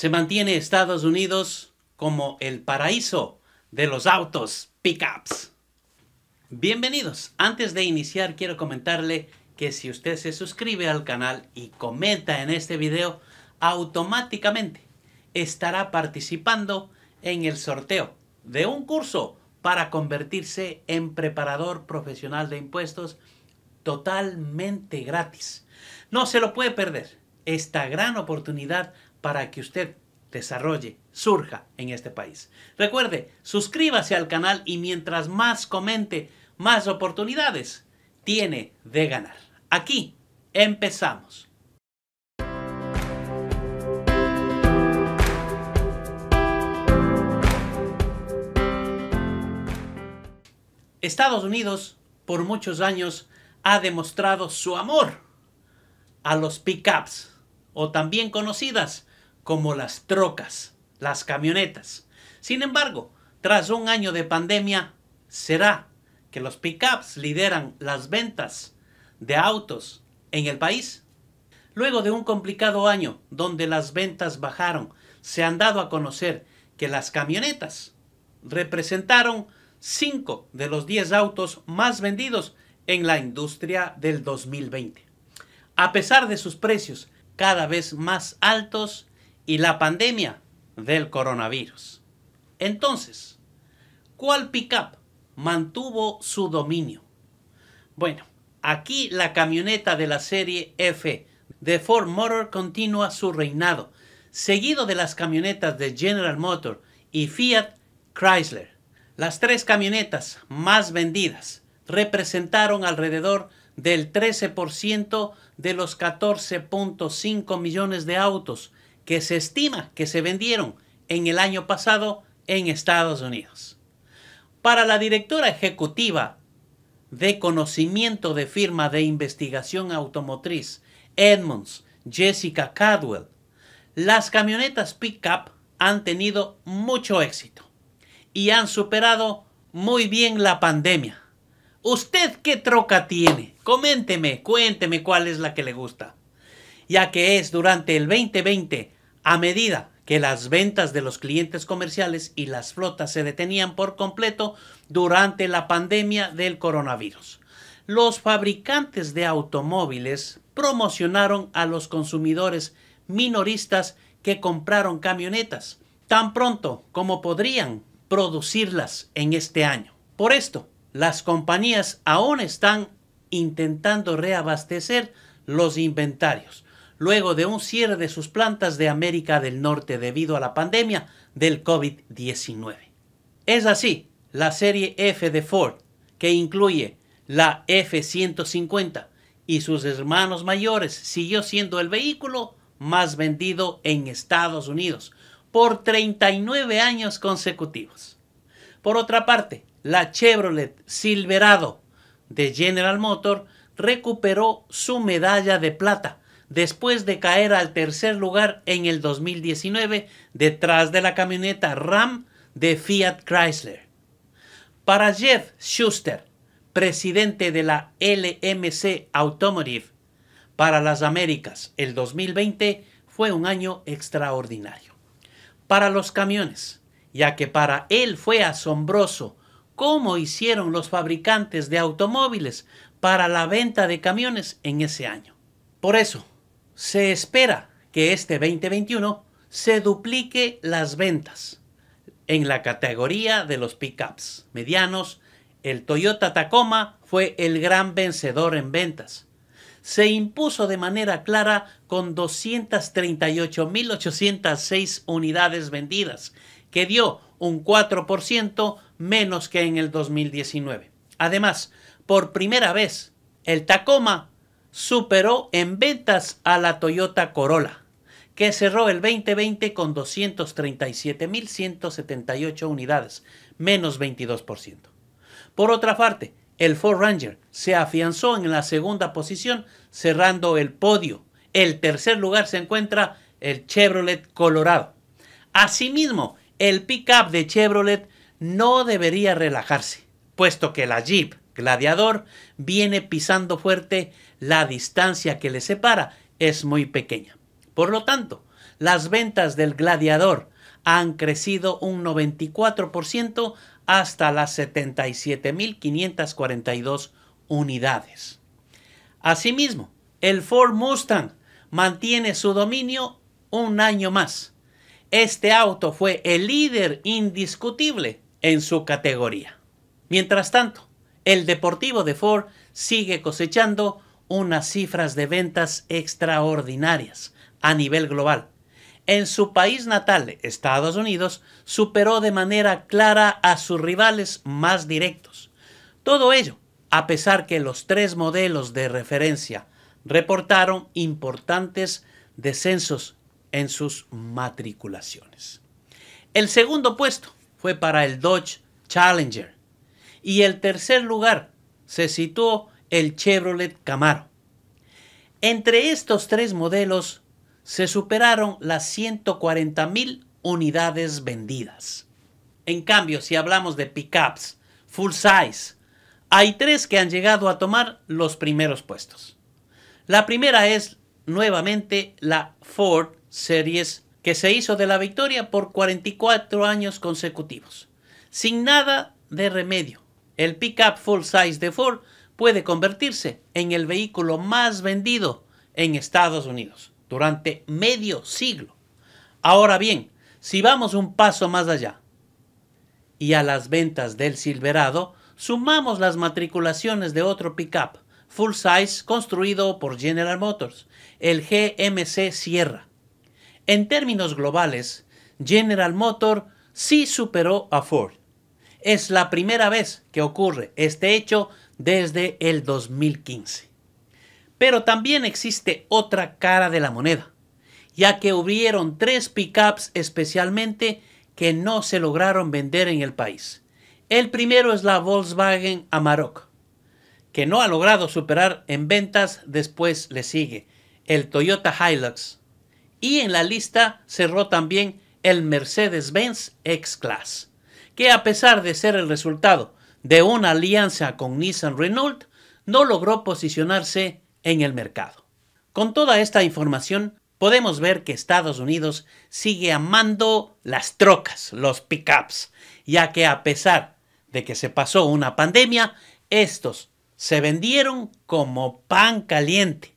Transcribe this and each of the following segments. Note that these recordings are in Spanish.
se mantiene Estados Unidos como el paraíso de los autos pickups. Bienvenidos. Antes de iniciar quiero comentarle que si usted se suscribe al canal y comenta en este video, automáticamente estará participando en el sorteo de un curso para convertirse en preparador profesional de impuestos totalmente gratis. No se lo puede perder. Esta gran oportunidad para que usted desarrolle, surja en este país. Recuerde, suscríbase al canal y mientras más comente, más oportunidades tiene de ganar. Aquí empezamos. Estados Unidos por muchos años ha demostrado su amor a los pickups o también conocidas como las trocas, las camionetas. Sin embargo, tras un año de pandemia, será que los pickups lideran las ventas de autos en el país. Luego de un complicado año donde las ventas bajaron, se han dado a conocer que las camionetas representaron 5 de los 10 autos más vendidos en la industria del 2020. A pesar de sus precios cada vez más altos, y la pandemia del coronavirus. Entonces, ¿cuál pickup mantuvo su dominio? Bueno, aquí la camioneta de la serie F de Ford Motor continúa su reinado, seguido de las camionetas de General Motor y Fiat Chrysler. Las tres camionetas más vendidas representaron alrededor del 13% de los 14.5 millones de autos que se estima que se vendieron en el año pasado en Estados Unidos. Para la directora ejecutiva de conocimiento de firma de investigación automotriz Edmonds, Jessica Cadwell, las camionetas pickup han tenido mucho éxito y han superado muy bien la pandemia. ¿Usted qué troca tiene? Coménteme, cuénteme cuál es la que le gusta. Ya que es durante el 2020 a medida que las ventas de los clientes comerciales y las flotas se detenían por completo durante la pandemia del coronavirus, los fabricantes de automóviles promocionaron a los consumidores minoristas que compraron camionetas tan pronto como podrían producirlas en este año. Por esto, las compañías aún están intentando reabastecer los inventarios, luego de un cierre de sus plantas de América del Norte debido a la pandemia del COVID-19. Es así, la serie F de Ford, que incluye la F-150 y sus hermanos mayores, siguió siendo el vehículo más vendido en Estados Unidos por 39 años consecutivos. Por otra parte, la Chevrolet Silverado de General Motors recuperó su medalla de plata después de caer al tercer lugar en el 2019 detrás de la camioneta Ram de Fiat Chrysler. Para Jeff Schuster, presidente de la LMC Automotive, para las Américas el 2020 fue un año extraordinario. Para los camiones, ya que para él fue asombroso cómo hicieron los fabricantes de automóviles para la venta de camiones en ese año. Por eso, se espera que este 2021 se duplique las ventas en la categoría de los pickups medianos. El Toyota Tacoma fue el gran vencedor en ventas. Se impuso de manera clara con 238.806 unidades vendidas, que dio un 4% menos que en el 2019. Además, por primera vez, el Tacoma superó en ventas a la Toyota Corolla, que cerró el 2020 con 237.178 unidades, menos 22%. Por otra parte, el Ford Ranger se afianzó en la segunda posición, cerrando el podio. El tercer lugar se encuentra el Chevrolet Colorado. Asimismo, el pickup de Chevrolet no debería relajarse, puesto que la Jeep Gladiador viene pisando fuerte, la distancia que le separa es muy pequeña. Por lo tanto, las ventas del Gladiador han crecido un 94% hasta las 77.542 unidades. Asimismo, el Ford Mustang mantiene su dominio un año más. Este auto fue el líder indiscutible en su categoría. Mientras tanto, el Deportivo de Ford sigue cosechando unas cifras de ventas extraordinarias a nivel global. En su país natal, Estados Unidos, superó de manera clara a sus rivales más directos. Todo ello, a pesar que los tres modelos de referencia reportaron importantes descensos en sus matriculaciones. El segundo puesto fue para el Dodge Challenger, y el tercer lugar se situó el Chevrolet Camaro. Entre estos tres modelos se superaron las 140.000 unidades vendidas. En cambio, si hablamos de pickups full size, hay tres que han llegado a tomar los primeros puestos. La primera es nuevamente la Ford Series que se hizo de la victoria por 44 años consecutivos, sin nada de remedio el pickup full size de Ford puede convertirse en el vehículo más vendido en Estados Unidos durante medio siglo. Ahora bien, si vamos un paso más allá y a las ventas del Silverado, sumamos las matriculaciones de otro pickup full size construido por General Motors, el GMC Sierra. En términos globales, General Motors sí superó a Ford es la primera vez que ocurre este hecho desde el 2015. Pero también existe otra cara de la moneda, ya que hubieron tres pickups especialmente que no se lograron vender en el país. El primero es la Volkswagen Amarok, que no ha logrado superar en ventas, después le sigue el Toyota Hilux y en la lista cerró también el Mercedes-Benz X-Class que a pesar de ser el resultado de una alianza con Nissan Renault, no logró posicionarse en el mercado. Con toda esta información, podemos ver que Estados Unidos sigue amando las trocas, los pickups, ya que a pesar de que se pasó una pandemia, estos se vendieron como pan caliente.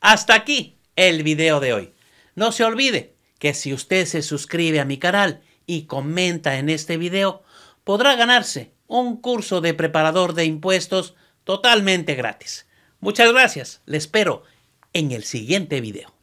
Hasta aquí el video de hoy. No se olvide que si usted se suscribe a mi canal y comenta en este video, podrá ganarse un curso de preparador de impuestos totalmente gratis. Muchas gracias, le espero en el siguiente video.